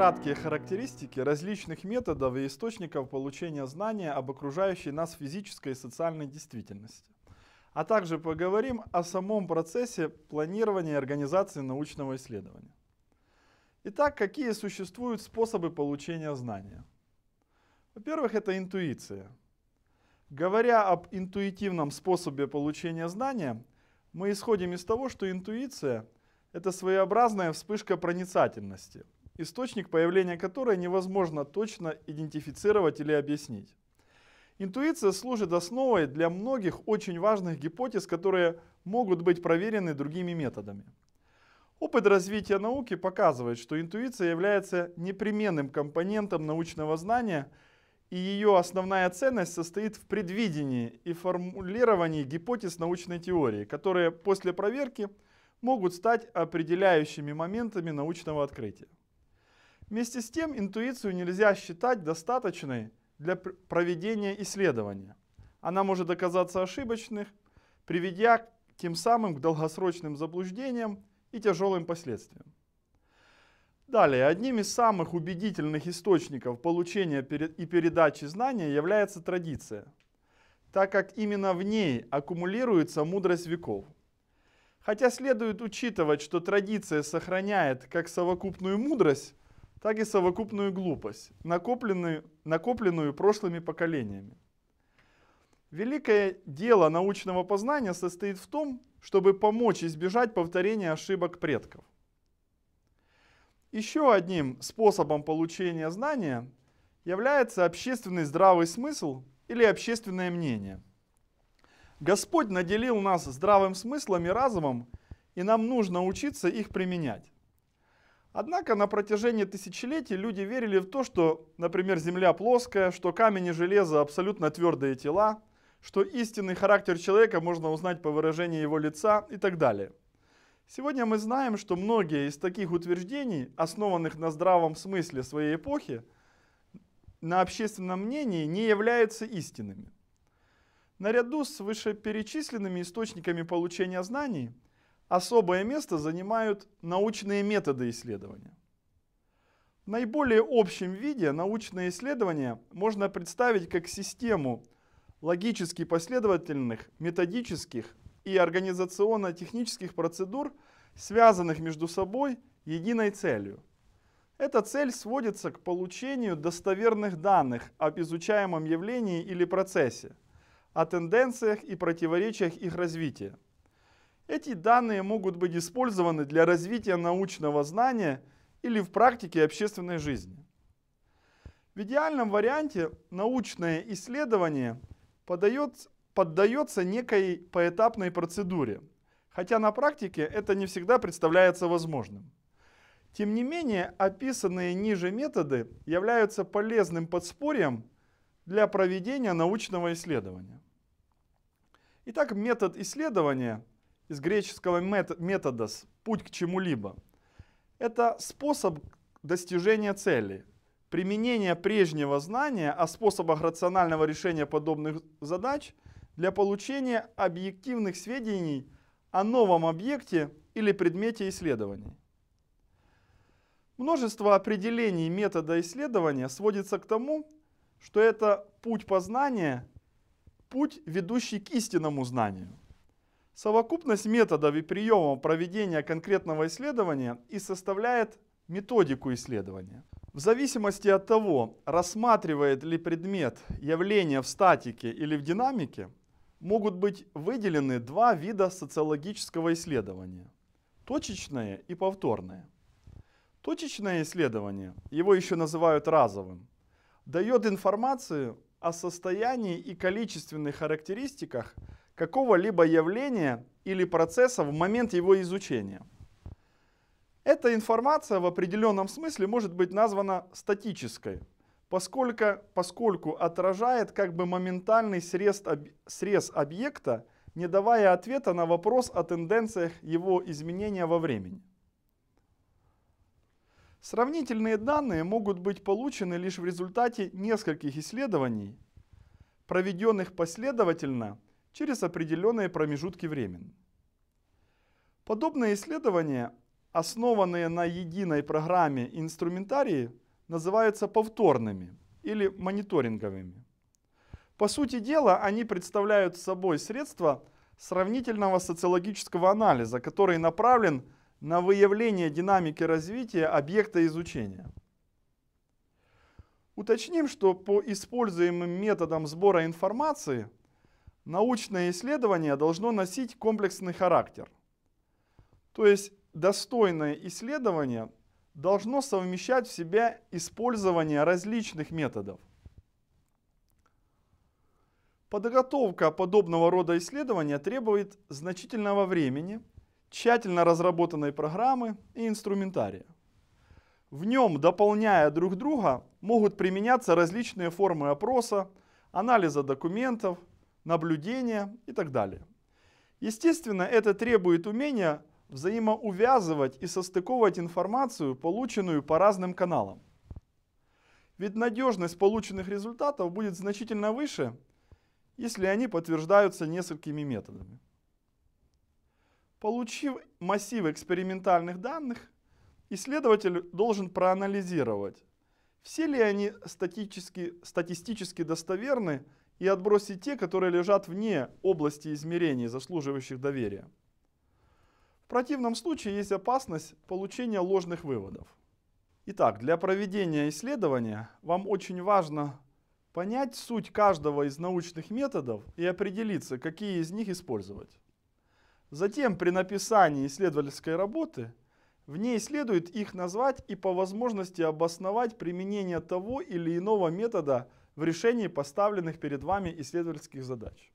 краткие характеристики различных методов и источников получения знания об окружающей нас физической и социальной действительности, а также поговорим о самом процессе планирования и организации научного исследования. Итак, какие существуют способы получения знания? Во-первых, это интуиция. Говоря об интуитивном способе получения знания, мы исходим из того, что интуиция – это своеобразная вспышка проницательности – источник появления которой невозможно точно идентифицировать или объяснить. Интуиция служит основой для многих очень важных гипотез, которые могут быть проверены другими методами. Опыт развития науки показывает, что интуиция является непременным компонентом научного знания, и ее основная ценность состоит в предвидении и формулировании гипотез научной теории, которые после проверки могут стать определяющими моментами научного открытия. Вместе с тем, интуицию нельзя считать достаточной для проведения исследования. Она может оказаться ошибочной, приведя тем самым к долгосрочным заблуждениям и тяжелым последствиям. Далее, одним из самых убедительных источников получения и передачи знания является традиция, так как именно в ней аккумулируется мудрость веков. Хотя следует учитывать, что традиция сохраняет как совокупную мудрость, так и совокупную глупость, накопленную, накопленную прошлыми поколениями. Великое дело научного познания состоит в том, чтобы помочь избежать повторения ошибок предков. Еще одним способом получения знания является общественный здравый смысл или общественное мнение. Господь наделил нас здравым смыслом и разумом, и нам нужно учиться их применять. Однако на протяжении тысячелетий люди верили в то, что, например, Земля плоская, что камень и железо абсолютно твердые тела, что истинный характер человека можно узнать по выражению его лица и так далее. Сегодня мы знаем, что многие из таких утверждений, основанных на здравом смысле своей эпохи, на общественном мнении не являются истинными. Наряду с вышеперечисленными источниками получения знаний – особое место занимают научные методы исследования. В наиболее общем виде научное исследование можно представить как систему логически последовательных, методических и организационно-технических процедур, связанных между собой единой целью. Эта цель сводится к получению достоверных данных об изучаемом явлении или процессе, о тенденциях и противоречиях их развития. Эти данные могут быть использованы для развития научного знания или в практике общественной жизни. В идеальном варианте научное исследование подает, поддается некой поэтапной процедуре, хотя на практике это не всегда представляется возможным. Тем не менее, описанные ниже методы являются полезным подспорьем для проведения научного исследования. Итак, метод исследования – из греческого методос – путь к чему-либо. Это способ достижения цели, применение прежнего знания о а способах рационального решения подобных задач для получения объективных сведений о новом объекте или предмете исследований. Множество определений метода исследования сводится к тому, что это путь познания, путь, ведущий к истинному знанию – Совокупность методов и приемов проведения конкретного исследования и составляет методику исследования. В зависимости от того, рассматривает ли предмет явление в статике или в динамике, могут быть выделены два вида социологического исследования – точечное и повторное. Точечное исследование, его еще называют разовым, дает информацию о состоянии и количественных характеристиках – какого-либо явления или процесса в момент его изучения. Эта информация в определенном смысле может быть названа статической, поскольку, поскольку отражает как бы моментальный срез, об, срез объекта, не давая ответа на вопрос о тенденциях его изменения во времени. Сравнительные данные могут быть получены лишь в результате нескольких исследований, проведенных последовательно через определенные промежутки времени. Подобные исследования, основанные на единой программе инструментарии, называются повторными или мониторинговыми. По сути дела, они представляют собой средства сравнительного социологического анализа, который направлен на выявление динамики развития объекта изучения. Уточним, что по используемым методам сбора информации – научное исследование должно носить комплексный характер. То есть достойное исследование должно совмещать в себя использование различных методов. Подготовка подобного рода исследования требует значительного времени, тщательно разработанной программы и инструментария. В нем, дополняя друг друга, могут применяться различные формы опроса, анализа документов – наблюдения и так далее. Естественно, это требует умения взаимоувязывать и состыковывать информацию, полученную по разным каналам. Ведь надежность полученных результатов будет значительно выше, если они подтверждаются несколькими методами. Получив массив экспериментальных данных, исследователь должен проанализировать, все ли они статически, статистически достоверны и отбросить те, которые лежат вне области измерений, заслуживающих доверия. В противном случае есть опасность получения ложных выводов. Итак, для проведения исследования вам очень важно понять суть каждого из научных методов и определиться, какие из них использовать. Затем при написании исследовательской работы в ней следует их назвать и по возможности обосновать применение того или иного метода – в решении поставленных перед вами исследовательских задач.